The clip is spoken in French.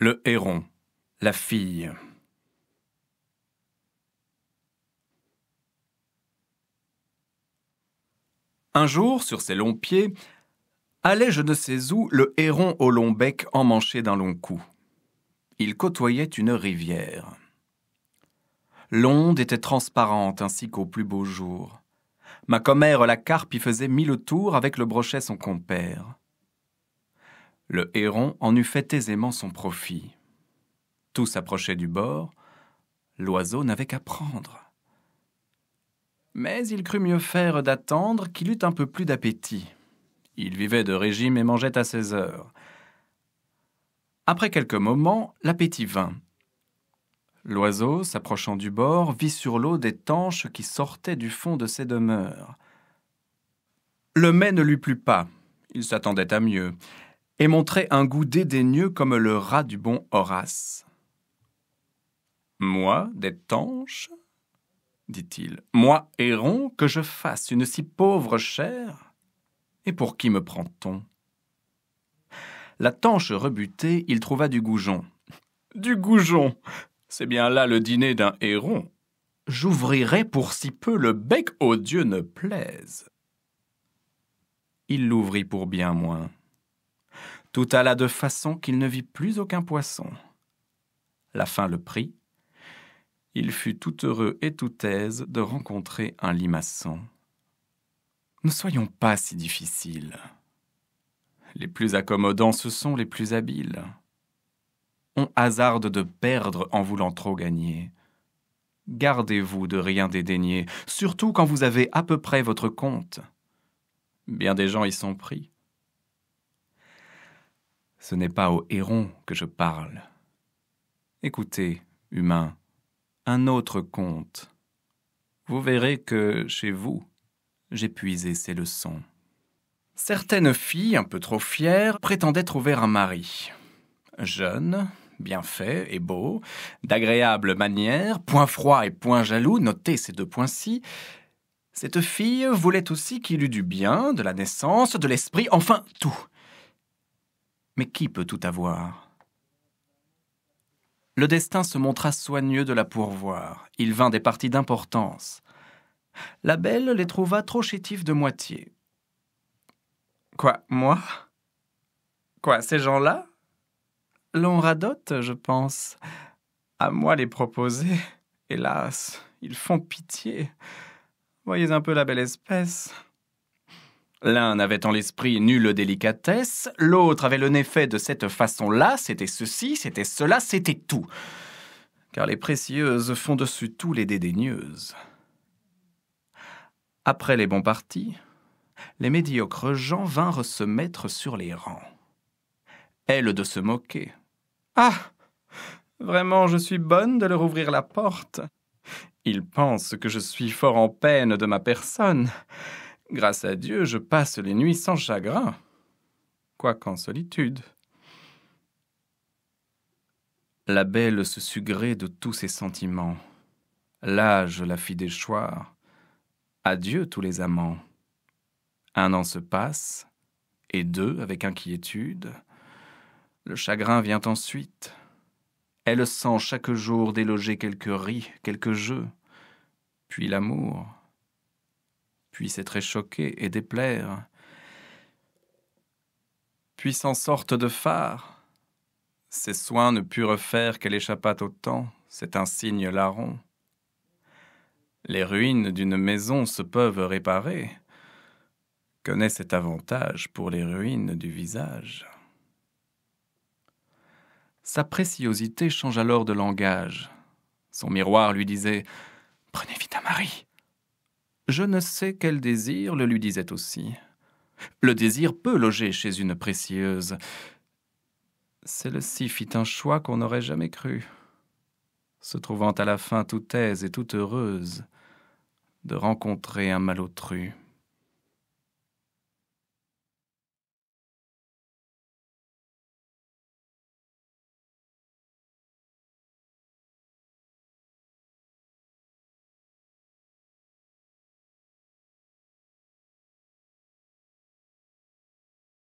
Le héron, la fille. Un jour, sur ses longs pieds, allait je ne sais où le héron au long bec emmanché d'un long cou. Il côtoyait une rivière. L'onde était transparente ainsi qu'au plus beau jour. Ma commère la carpe y faisait mille tours avec le brochet son compère. Le héron en eût fait aisément son profit. Tout s'approchait du bord, l'oiseau n'avait qu'à prendre. Mais il crut mieux faire d'attendre qu'il eût un peu plus d'appétit. Il vivait de régime et mangeait à ses heures. Après quelques moments, l'appétit vint. L'oiseau, s'approchant du bord, vit sur l'eau des tanches qui sortaient du fond de ses demeures. Le mets ne lui plut pas. Il s'attendait à mieux et montrait un goût dédaigneux comme le rat du bon Horace. Moi, des tanches dit-il, moi, héron, que je fasse une si pauvre chair Et pour qui me prend-on La tanche rebutée, il trouva du goujon. Du goujon C'est bien là le dîner d'un héron. J'ouvrirai pour si peu le bec, ô Dieu ne plaise. Il l'ouvrit pour bien moins. Tout alla de façon qu'il ne vit plus aucun poisson. La fin le prit. Il fut tout heureux et tout aise de rencontrer un limaçon. Ne soyons pas si difficiles. Les plus accommodants, ce sont les plus habiles. On hasarde de perdre en voulant trop gagner. Gardez-vous de rien dédaigner, surtout quand vous avez à peu près votre compte. Bien des gens y sont pris. Ce n'est pas au héron que je parle. Écoutez, humain, un autre conte. Vous verrez que, chez vous, j'ai puisé ces leçons. Certaines filles, un peu trop fières, prétendaient trouver un mari. Jeune, bien fait et beau, d'agréable manière, point froid et point jaloux, notez ces deux points-ci. Cette fille voulait aussi qu'il eût du bien, de la naissance, de l'esprit, enfin tout. Mais qui peut tout avoir Le destin se montra soigneux de la pourvoir. Il vint des parties d'importance. La belle les trouva trop chétifs de moitié. Quoi, moi Quoi, ces gens-là L'on radote, je pense. À moi les proposer. Hélas, ils font pitié. Voyez un peu la belle espèce. L'un n'avait en l'esprit nulle délicatesse, l'autre avait le nez fait de cette façon-là, c'était ceci, c'était cela, c'était tout. Car les précieuses font dessus tout les dédaigneuses. Après les bons partis, les médiocres gens vinrent se mettre sur les rangs. Elles de se moquer. Ah Vraiment, je suis bonne de leur ouvrir la porte. Ils pensent que je suis fort en peine de ma personne. Grâce à Dieu, je passe les nuits sans chagrin, quoiqu'en solitude. La belle se sugrait de tous ses sentiments. L'âge la fit déchoir. Adieu tous les amants. Un an se passe, et deux avec inquiétude. Le chagrin vient ensuite. Elle sent chaque jour déloger quelques ris, quelques jeux, puis l'amour puisse être choqué et déplaire, Puis sorte de phare. Ses soins ne purent faire qu'elle échappât au temps, c'est un signe larron. Les ruines d'une maison se peuvent réparer. Connaît cet avantage pour les ruines du visage Sa préciosité change alors de langage. Son miroir lui disait Prenez vite un mari je ne sais quel désir le lui disait aussi. Le désir peut loger chez une précieuse. Celle-ci fit un choix qu'on n'aurait jamais cru, se trouvant à la fin toute aise et toute heureuse de rencontrer un malotru.